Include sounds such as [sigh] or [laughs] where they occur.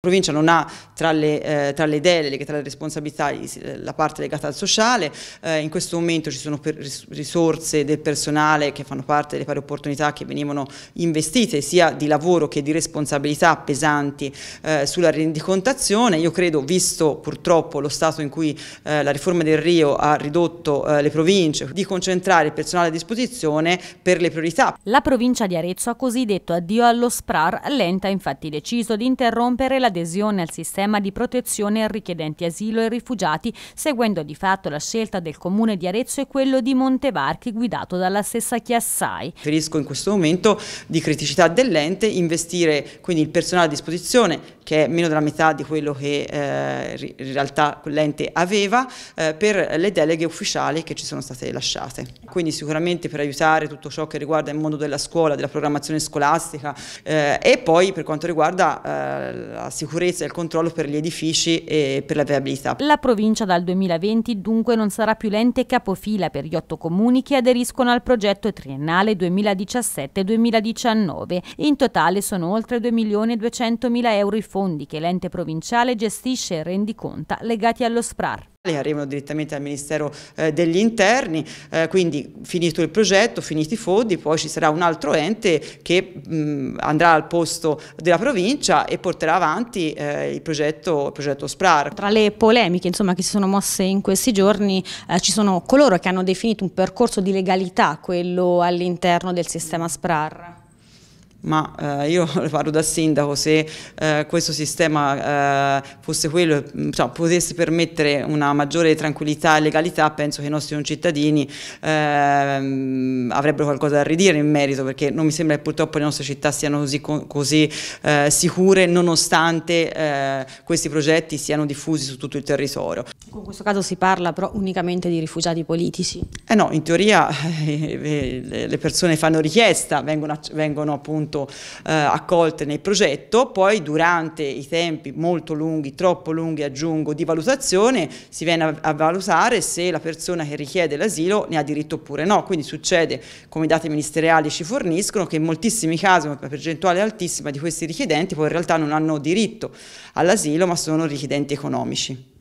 La provincia non ha tra le, eh, tra le deleghe, tra le responsabilità la parte legata al sociale, eh, in questo momento ci sono risorse del personale che fanno parte delle pari opportunità che venivano investite sia di lavoro che di responsabilità pesanti eh, sulla rendicontazione, io credo visto purtroppo lo stato in cui eh, la riforma del Rio ha ridotto eh, le province, di concentrare il personale a disposizione per le priorità. La provincia di Arezzo ha così detto addio allo SPRAR, lenta ha infatti deciso di interrompere la l'adesione al sistema di protezione richiedenti asilo e rifugiati, seguendo di fatto la scelta del comune di Arezzo e quello di Montevarchi guidato dalla stessa Chiassai. Riferisco in questo momento di criticità dell'ente investire quindi il personale a disposizione che è meno della metà di quello che eh, in realtà l'ente aveva eh, per le deleghe ufficiali che ci sono state lasciate. Quindi sicuramente per aiutare tutto ciò che riguarda il mondo della scuola, della programmazione scolastica eh, e poi per quanto riguarda eh, la sicurezza e il controllo per gli edifici e per la viabilità. La provincia dal 2020 dunque non sarà più l'ente capofila per gli otto comuni che aderiscono al progetto triennale 2017-2019. In totale sono oltre 2 milioni e 200 mila euro i fondi che l'ente provinciale gestisce e rendiconta legati allo SPRAR arrivano direttamente al Ministero eh, degli Interni, eh, quindi finito il progetto, finiti i fondi, poi ci sarà un altro ente che mh, mm, andrà al posto della provincia e porterà avanti eh, il, progetto, il, progetto, SPRAR. Tra le polemiche insomma, che si sono mosse in questi giorni eh, ci sono coloro che hanno definito un percorso di legalità quello all'interno del sistema SPRAR ma eh, io parlo [laughs] da sindaco, se eh, questo sistema eh, fosse quello, cioè, potesse permettere una maggiore tranquillità e legalità, penso che i nostri concittadini ehm, avrebbero qualcosa da ridire in merito, perché non mi sembra che purtroppo le nostre città siano così, così eh, sicure, nonostante eh, questi progetti siano diffusi su tutto il territorio. In questo caso si parla però unicamente di rifugiati politici? Eh no, in teoria [laughs] eh, le persone fanno richiesta, vengono, vengono appunto appunto eh, accolte nel progetto, poi durante i tempi molto lunghi, troppo lunghi aggiungo, di valutazione si viene a, a valutare se la persona che richiede l'asilo ne ha diritto oppure no, quindi succede come i dati ministeriali ci forniscono che in moltissimi casi una percentuale altissima di questi richiedenti poi in realtà non hanno diritto all'asilo ma sono richiedenti economici.